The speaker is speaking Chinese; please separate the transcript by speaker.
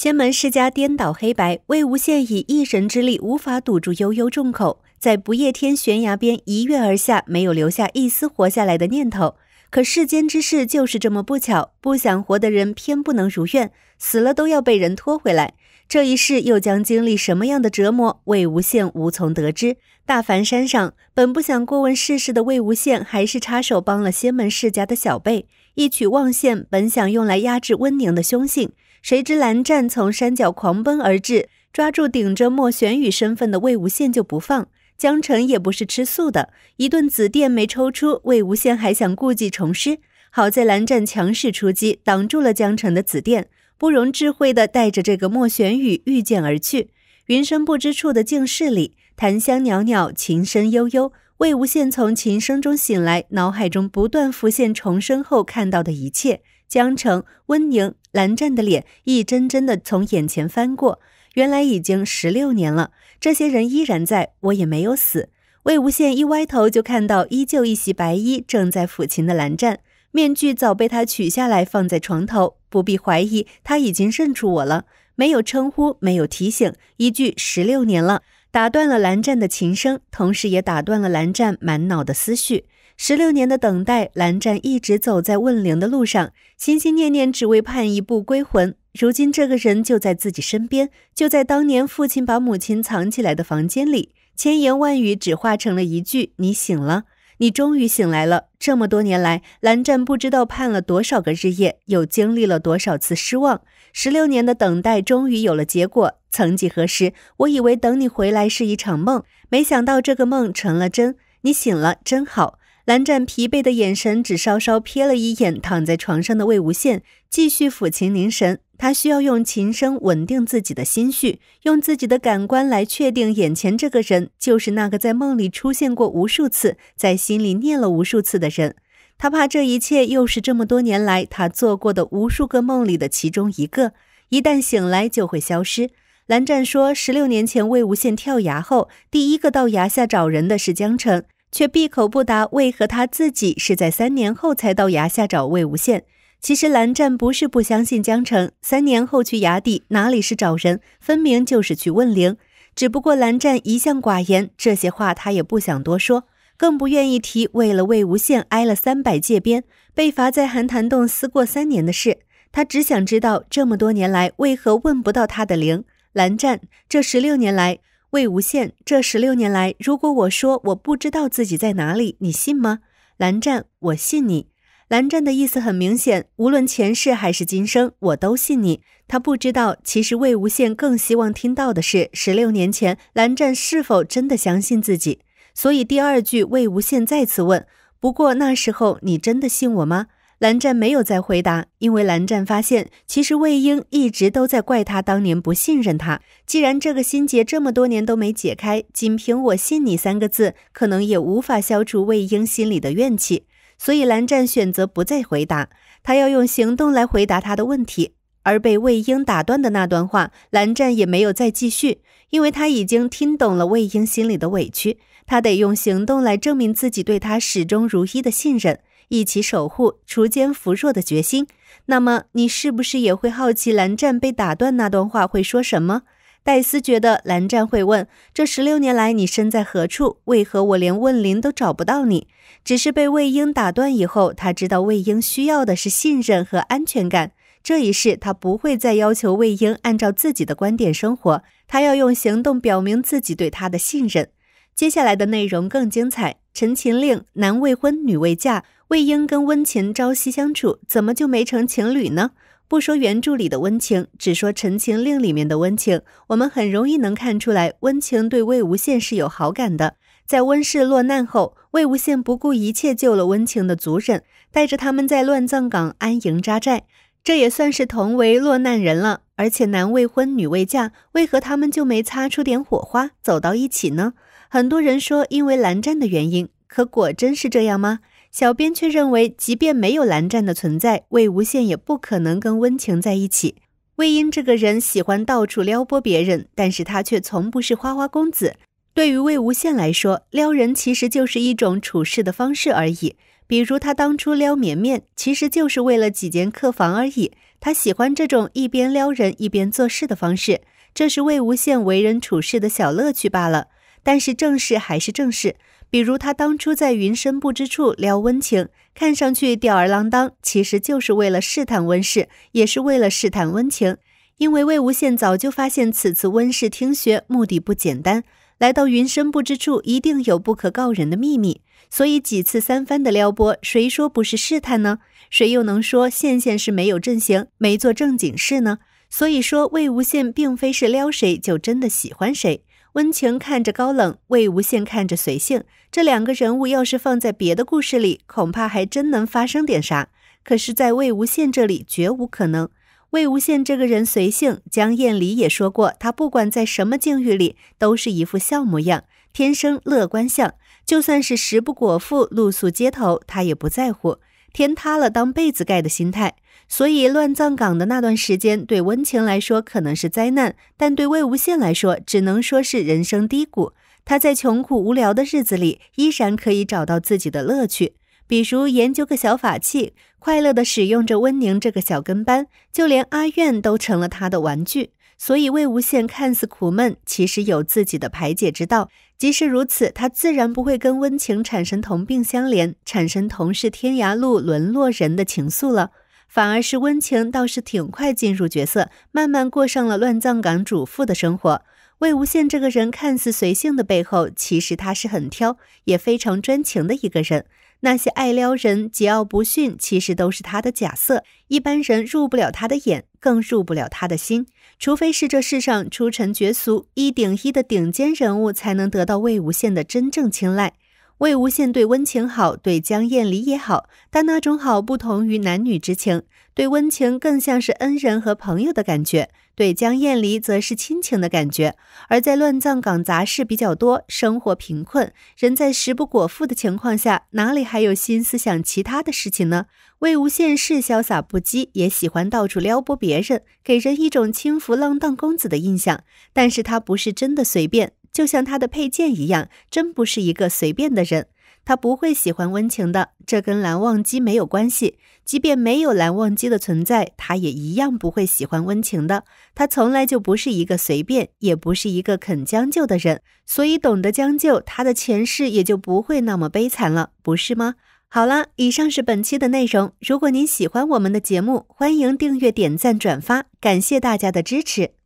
Speaker 1: 仙门世家颠倒黑白，魏无羡以一神之力无法堵住悠悠众口，在不夜天悬崖边一跃而下，没有留下一丝活下来的念头。可世间之事就是这么不巧，不想活的人偏不能如愿，死了都要被人拖回来。这一世又将经历什么样的折磨？魏无羡无从得知。大梵山上，本不想过问世事的魏无羡，还是插手帮了仙门世家的小辈。一曲望线，本想用来压制温宁的凶性。谁知蓝湛从山脚狂奔而至，抓住顶着莫玄羽身份的魏无羡就不放。江澄也不是吃素的，一顿紫电没抽出，魏无羡还想故技重施。好在蓝湛强势出击，挡住了江澄的紫电，不容智慧的带着这个莫玄羽御剑而去。云深不知处的静室里，檀香袅袅，琴声悠悠。魏无羡从琴声中醒来，脑海中不断浮现重生后看到的一切。江澄、温宁、蓝湛的脸一帧帧的从眼前翻过，原来已经十六年了，这些人依然在，我也没有死。魏无羡一歪头，就看到依旧一袭白衣正在抚琴的蓝湛，面具早被他取下来放在床头，不必怀疑，他已经认出我了。没有称呼，没有提醒，一句“十六年了”，打断了蓝湛的琴声，同时也打断了蓝湛满脑的思绪。十六年的等待，蓝湛一直走在问灵的路上，心心念念只为盼一步归魂。如今这个人就在自己身边，就在当年父亲把母亲藏起来的房间里。千言万语只化成了一句：“你醒了，你终于醒来了。”这么多年来，蓝湛不知道盼了多少个日夜，又经历了多少次失望。十六年的等待终于有了结果。曾几何时，我以为等你回来是一场梦，没想到这个梦成了真。你醒了，真好。蓝湛疲惫的眼神只稍稍瞥了一眼躺在床上的魏无羡，继续抚琴凝神。他需要用琴声稳定自己的心绪，用自己的感官来确定眼前这个人就是那个在梦里出现过无数次，在心里念了无数次的人。他怕这一切又是这么多年来他做过的无数个梦里的其中一个，一旦醒来就会消失。蓝湛说，十六年前魏无羡跳崖后，第一个到崖下找人的是江澄。却闭口不答，为何他自己是在三年后才到崖下找魏无羡？其实蓝湛不是不相信江澄，三年后去崖底哪里是找人，分明就是去问灵。只不过蓝湛一向寡言，这些话他也不想多说，更不愿意提为了魏无羡挨了三百戒鞭，被罚在寒潭洞思过三年的事。他只想知道这么多年来，为何问不到他的灵？蓝湛，这十六年来。魏无羡，这十六年来，如果我说我不知道自己在哪里，你信吗？蓝湛，我信你。蓝湛的意思很明显，无论前世还是今生，我都信你。他不知道，其实魏无羡更希望听到的是，十六年前蓝湛是否真的相信自己。所以第二句，魏无羡再次问：不过那时候，你真的信我吗？蓝湛没有再回答，因为蓝湛发现，其实魏婴一直都在怪他当年不信任他。既然这个心结这么多年都没解开，仅凭“我信你”三个字，可能也无法消除魏婴心里的怨气。所以，蓝湛选择不再回答，他要用行动来回答他的问题。而被魏婴打断的那段话，蓝湛也没有再继续，因为他已经听懂了魏婴心里的委屈，他得用行动来证明自己对他始终如一的信任。一起守护锄奸扶弱的决心。那么，你是不是也会好奇蓝湛被打断那段话会说什么？戴斯觉得蓝湛会问：“这十六年来，你身在何处？为何我连问灵都找不到你？只是被魏婴打断以后，他知道魏婴需要的是信任和安全感。这一世，他不会再要求魏婴按照自己的观点生活，他要用行动表明自己对他的信任。接下来的内容更精彩，《陈情令》，男未婚，女未嫁。魏婴跟温情朝夕相处，怎么就没成情侣呢？不说原著里的温情，只说《陈情令》里面的温情，我们很容易能看出来，温情对魏无羡是有好感的。在温氏落难后，魏无羡不顾一切救了温情的族人，带着他们在乱葬岗安营扎寨，这也算是同为落难人了。而且男未婚女未嫁，为何他们就没擦出点火花走到一起呢？很多人说因为蓝湛的原因，可果真是这样吗？小编却认为，即便没有蓝湛的存在，魏无羡也不可能跟温情在一起。魏婴这个人喜欢到处撩拨别人，但是他却从不是花花公子。对于魏无羡来说，撩人其实就是一种处事的方式而已。比如他当初撩绵绵，其实就是为了几间客房而已。他喜欢这种一边撩人一边做事的方式，这是魏无羡为人处事的小乐趣罢了。但是正事还是正事，比如他当初在云深不知处撩温情，看上去吊儿郎当，其实就是为了试探温氏，也是为了试探温情。因为魏无羡早就发现此次温氏听学目的不简单，来到云深不知处一定有不可告人的秘密，所以几次三番的撩拨，谁说不是试探呢？谁又能说羡羡是没有阵型、没做正经事呢？所以说，魏无羡并非是撩谁就真的喜欢谁。温情看着高冷，魏无羡看着随性，这两个人物要是放在别的故事里，恐怕还真能发生点啥。可是，在魏无羡这里，绝无可能。魏无羡这个人随性，江厌离也说过，他不管在什么境遇里，都是一副笑模样，天生乐观相。就算是食不果腹、露宿街头，他也不在乎。天塌了当被子盖的心态，所以乱葬岗的那段时间对温情来说可能是灾难，但对魏无羡来说只能说是人生低谷。他在穷苦无聊的日子里，依然可以找到自己的乐趣，比如研究个小法器，快乐地使用着温宁这个小跟班，就连阿苑都成了他的玩具。所以魏无羡看似苦闷，其实有自己的排解之道。即使如此，他自然不会跟温情产生同病相怜、产生同是天涯路、沦落人的情愫了，反而是温情倒是挺快进入角色，慢慢过上了乱葬岗主妇的生活。魏无羡这个人看似随性的背后，其实他是很挑、也非常专情的一个人。那些爱撩人、桀骜不驯，其实都是他的假色。一般人入不了他的眼，更入不了他的心。除非是这世上出尘绝俗、一顶一的顶尖人物，才能得到魏无羡的真正青睐。魏无羡对温情好，对江厌离也好，但那种好不同于男女之情，对温情更像是恩人和朋友的感觉，对江厌离则是亲情的感觉。而在乱葬岗杂事比较多，生活贫困，人在食不果腹的情况下，哪里还有心思想其他的事情呢？魏无羡是潇洒不羁，也喜欢到处撩拨别人，给人一种轻浮浪荡公子的印象，但是他不是真的随便。就像他的配件一样，真不是一个随便的人。他不会喜欢温情的，这跟蓝忘机没有关系。即便没有蓝忘机的存在，他也一样不会喜欢温情的。他从来就不是一个随便，也不是一个肯将就的人。所以懂得将就，他的前世也就不会那么悲惨了，不是吗？好了，以上是本期的内容。如果您喜欢我们的节目，欢迎订阅、点赞、转发，感谢大家的支持。